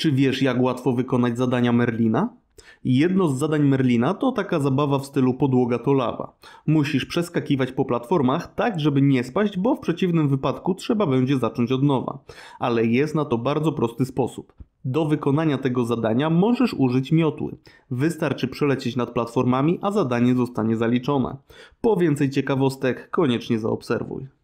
Czy wiesz, jak łatwo wykonać zadania Merlina? Jedno z zadań Merlina to taka zabawa w stylu podłoga to lawa. Musisz przeskakiwać po platformach tak, żeby nie spaść, bo w przeciwnym wypadku trzeba będzie zacząć od nowa. Ale jest na to bardzo prosty sposób. Do wykonania tego zadania możesz użyć miotły. Wystarczy przelecieć nad platformami, a zadanie zostanie zaliczone. Po więcej ciekawostek koniecznie zaobserwuj.